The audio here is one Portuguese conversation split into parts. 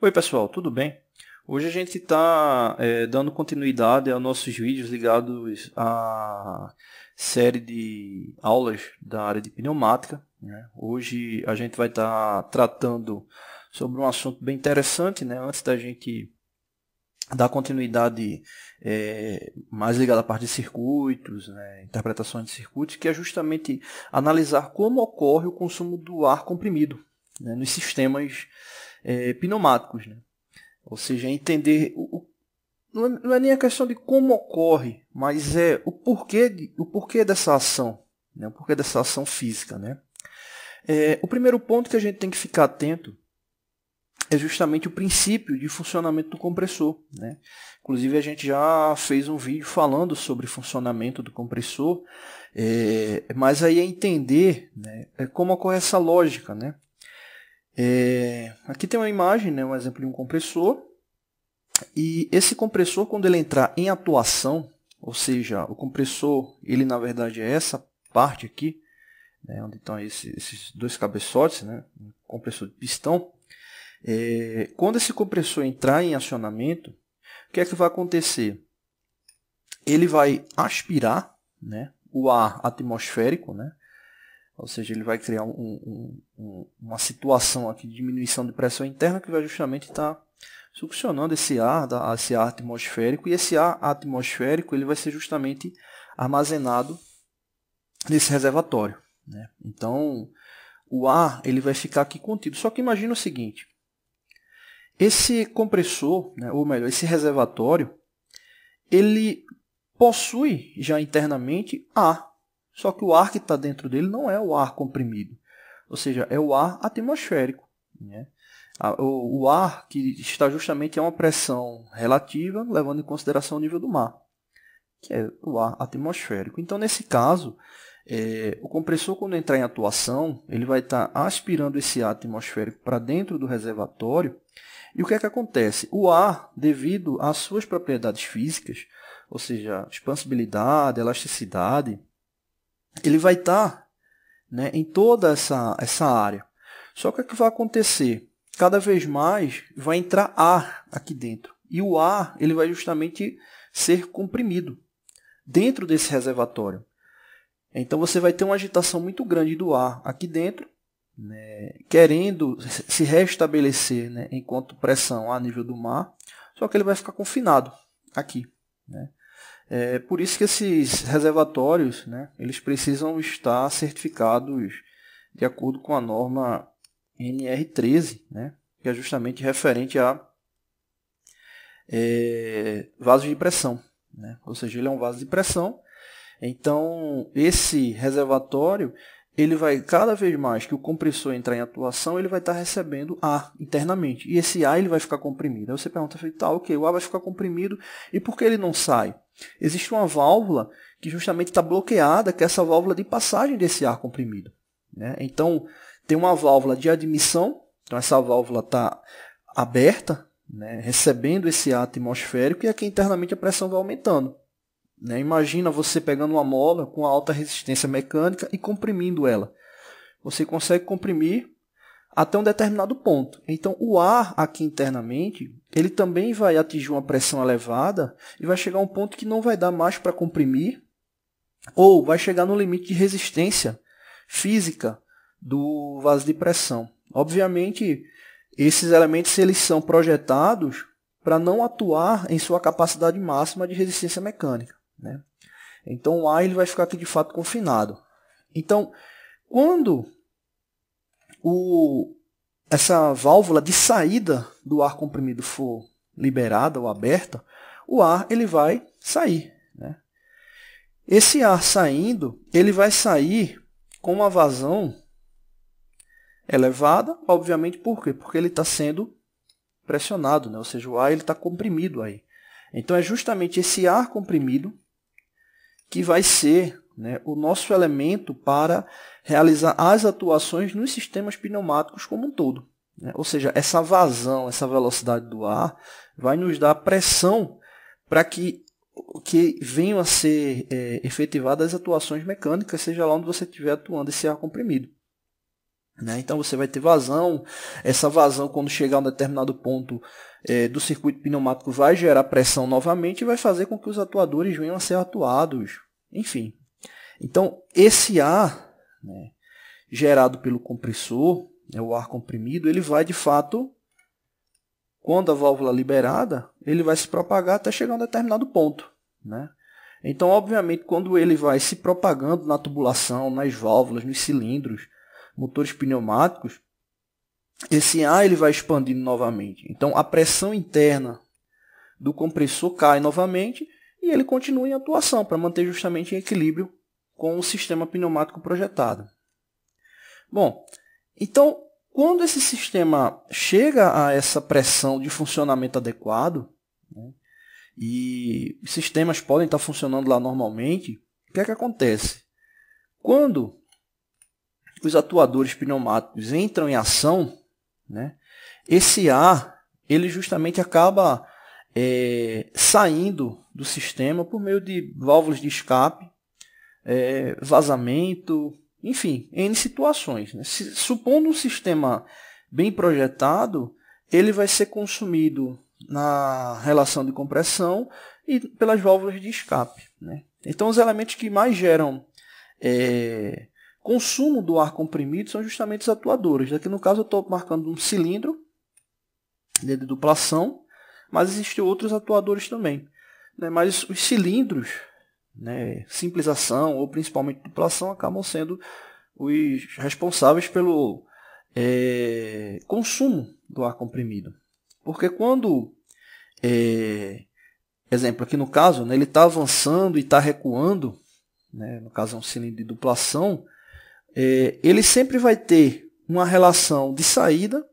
Oi pessoal, tudo bem? Hoje a gente está é, dando continuidade aos nossos vídeos ligados à série de aulas da área de pneumática. Né? Hoje a gente vai estar tá tratando sobre um assunto bem interessante, né? antes da gente dar continuidade é, mais ligada à parte de circuitos, né? interpretações de circuitos, que é justamente analisar como ocorre o consumo do ar comprimido né? nos sistemas é, pneumáticos. Né? Ou seja, entender o, o não, é, não é nem a questão de como ocorre, mas é o porquê, de, o porquê dessa ação, né? o porquê dessa ação física. Né? É, o primeiro ponto que a gente tem que ficar atento é justamente o princípio de funcionamento do compressor. Né? Inclusive a gente já fez um vídeo falando sobre funcionamento do compressor, é, mas aí é entender né, é como ocorre essa lógica. Né? É, aqui tem uma imagem, né, um exemplo de um compressor. E esse compressor, quando ele entrar em atuação, ou seja, o compressor, ele na verdade é essa parte aqui, né, onde estão esses dois cabeçotes, né, um compressor de pistão. É, quando esse compressor entrar em acionamento, o que é que vai acontecer? Ele vai aspirar né, o ar atmosférico, né, ou seja, ele vai criar um, um, uma situação aqui de diminuição de pressão interna que vai justamente estar tá succionando esse ar, da, esse ar atmosférico, e esse ar atmosférico ele vai ser justamente armazenado nesse reservatório. Né? Então, o ar ele vai ficar aqui contido. Só que imagina o seguinte, esse compressor, né, ou melhor, esse reservatório, ele possui já internamente ar. Só que o ar que está dentro dele não é o ar comprimido, ou seja, é o ar atmosférico. Né? O ar que está justamente a uma pressão relativa, levando em consideração o nível do mar, que é o ar atmosférico. Então, nesse caso, é, o compressor, quando entrar em atuação, ele vai estar tá aspirando esse ar atmosférico para dentro do reservatório. E o que é que acontece? O ar, devido às suas propriedades físicas, ou seja, expansibilidade, elasticidade, ele vai estar tá, né, em toda essa, essa área. Só que o que vai acontecer? Cada vez mais vai entrar ar aqui dentro. E o ar ele vai justamente ser comprimido dentro desse reservatório. Então você vai ter uma agitação muito grande do ar aqui dentro, né, querendo se restabelecer né, enquanto pressão a nível do mar, só que ele vai ficar confinado aqui. Né? É por isso que esses reservatórios, né, eles precisam estar certificados de acordo com a norma NR13, né, que é justamente referente a é, vasos de pressão. Né? Ou seja, ele é um vaso de pressão. Então, esse reservatório ele vai cada vez mais que o compressor entrar em atuação, ele vai estar recebendo ar internamente. E esse ar ele vai ficar comprimido. Aí você pergunta, tá, ok, o ar vai ficar comprimido e por que ele não sai? Existe uma válvula que justamente está bloqueada, que é essa válvula de passagem desse ar comprimido. Né? Então, tem uma válvula de admissão, então essa válvula está aberta, né, recebendo esse ar atmosférico, e aqui internamente a pressão vai aumentando. Né? Imagina você pegando uma mola com alta resistência mecânica e comprimindo ela. Você consegue comprimir até um determinado ponto. Então, o ar aqui internamente, ele também vai atingir uma pressão elevada e vai chegar a um ponto que não vai dar mais para comprimir ou vai chegar no limite de resistência física do vaso de pressão. Obviamente, esses elementos eles são projetados para não atuar em sua capacidade máxima de resistência mecânica. Né? Então o ar ele vai ficar aqui de fato confinado. Então, quando o, essa válvula de saída do ar comprimido for liberada ou aberta, o ar ele vai sair. Né? Esse ar saindo, ele vai sair com uma vazão elevada, obviamente por quê? Porque ele está sendo pressionado, né? ou seja, o ar está comprimido aí. Então é justamente esse ar comprimido que vai ser né, o nosso elemento para realizar as atuações nos sistemas pneumáticos como um todo. Né? Ou seja, essa vazão, essa velocidade do ar vai nos dar pressão para que, que venham a ser é, efetivadas as atuações mecânicas, seja lá onde você estiver atuando esse ar comprimido. Né? Então você vai ter vazão, essa vazão quando chegar a um determinado ponto é, do circuito pneumático vai gerar pressão novamente e vai fazer com que os atuadores venham a ser atuados, enfim. Então esse ar né, gerado pelo compressor, né, o ar comprimido, ele vai de fato, quando a válvula liberada, ele vai se propagar até chegar a um determinado ponto. Né? Então obviamente quando ele vai se propagando na tubulação, nas válvulas, nos cilindros, motores pneumáticos, esse ar ele vai expandindo novamente. Então a pressão interna do compressor cai novamente e ele continua em atuação para manter justamente em equilíbrio com o sistema pneumático projetado. Bom, então quando esse sistema chega a essa pressão de funcionamento adequado, né, e sistemas podem estar funcionando lá normalmente, o que é que acontece? Quando os atuadores pneumáticos entram em ação, né, esse ar ele justamente acaba é, saindo do sistema por meio de válvulas de escape, é, vazamento, enfim, em situações. Né? Se, supondo um sistema bem projetado, ele vai ser consumido na relação de compressão e pelas válvulas de escape. Né? Então, os elementos que mais geram é, consumo do ar comprimido são justamente os atuadores. Aqui no caso eu estou marcando um cilindro de duplação, mas existem outros atuadores também. Né? Mas os cilindros, né, simplização ou principalmente duplação, acabam sendo os responsáveis pelo é, consumo do ar comprimido. Porque quando, é, exemplo, aqui no caso, né, ele está avançando e está recuando, né, no caso é um cilindro de duplação, é, ele sempre vai ter uma relação de saída,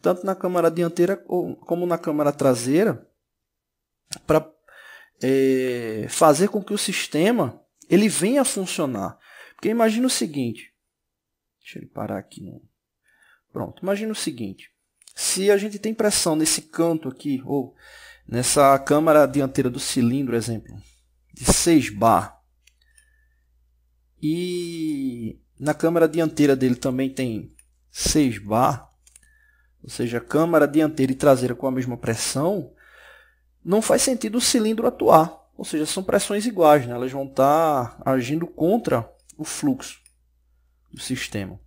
tanto na câmara dianteira como na câmara traseira, para é, fazer com que o sistema ele venha a funcionar. Porque imagina o seguinte, deixa ele parar aqui. No... Pronto, imagina o seguinte, se a gente tem pressão nesse canto aqui, ou nessa câmara dianteira do cilindro, exemplo, de 6 bar, e na câmara dianteira dele também tem 6 bar, ou seja, câmara dianteira e traseira com a mesma pressão, não faz sentido o cilindro atuar. Ou seja, são pressões iguais, né? elas vão estar tá agindo contra o fluxo do sistema.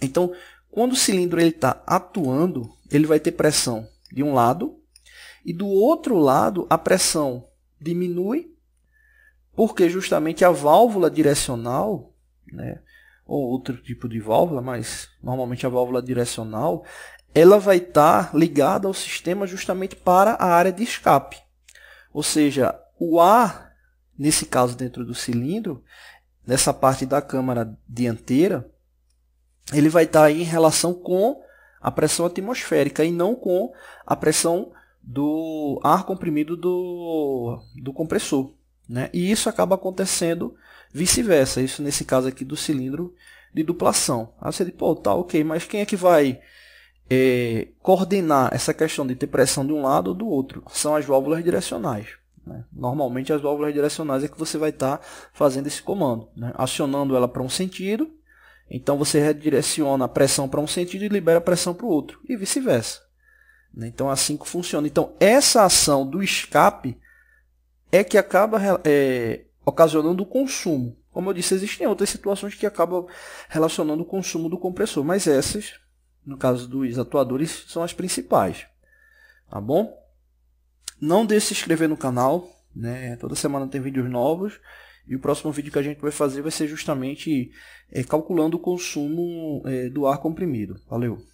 Então, quando o cilindro está atuando, ele vai ter pressão de um lado e do outro lado a pressão diminui porque justamente a válvula direcional né, ou outro tipo de válvula, mas normalmente a válvula direcional, ela vai estar tá ligada ao sistema justamente para a área de escape. Ou seja, o ar, nesse caso dentro do cilindro, nessa parte da câmara dianteira, ele vai estar tá em relação com a pressão atmosférica e não com a pressão do ar comprimido do, do compressor. Né? E isso acaba acontecendo vice-versa, isso nesse caso aqui do cilindro de duplação. Aí você diz, pô, tá ok, mas quem é que vai é, coordenar essa questão de ter pressão de um lado ou do outro? São as válvulas direcionais. Né? Normalmente as válvulas direcionais é que você vai estar tá fazendo esse comando, né? acionando ela para um sentido, então você redireciona a pressão para um sentido e libera a pressão para o outro, e vice-versa. Né? Então é assim que funciona. Então essa ação do escape é que acaba é, ocasionando o consumo. Como eu disse, existem outras situações que acabam relacionando o consumo do compressor, mas essas, no caso dos atuadores, são as principais. Tá bom? Não deixe de se inscrever no canal, né? Toda semana tem vídeos novos. E o próximo vídeo que a gente vai fazer vai ser justamente é, calculando o consumo é, do ar comprimido. Valeu!